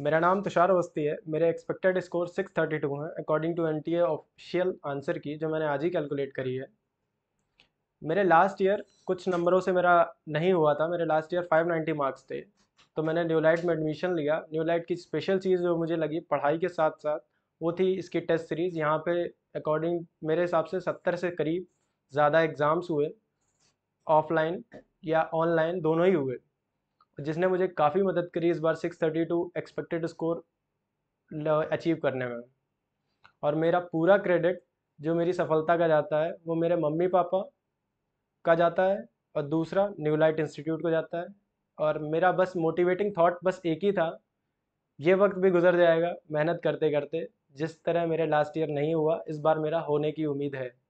मेरा नाम तुषार अवस्थी है मेरे एक्सपेक्टेड स्कोर 632 हैं according to N T official answer key जो मैंने आज ही कैलकुलेट करी है मेरे लास्ट ईयर कुछ नंबरों से मेरा नहीं हुआ था मेरे लास्ट ईयर 590 मार्क्स थे तो मैंने न्यू लाइट में एडमिशन लिया न्यू लाइट की स्पेशल चीज़ जो मुझे लगी पढ़ाई के साथ साथ वो थी इसकी टेस्ट सीरीज़ यहाँ पे अकॉर्डिंग मेरे हिसाब से सत्तर से करीब ज़्यादा एग्ज़ाम्स हुए ऑफलाइन या ऑनलाइन दोनों ही हुए जिसने मुझे काफ़ी मदद करी इस बार 632 एक्सपेक्टेड स्कोर अचीव करने में और मेरा पूरा क्रेडिट जो मेरी सफलता का जाता है वो मेरे मम्मी पापा का जाता है और दूसरा न्यू लाइट इंस्टीट्यूट को जाता है और मेरा बस मोटिवेटिंग थॉट बस एक ही था ये वक्त भी गुजर जाएगा मेहनत करते करते जिस तरह मेरे लास्ट ईयर नहीं हुआ इस बार मेरा होने की उम्मीद है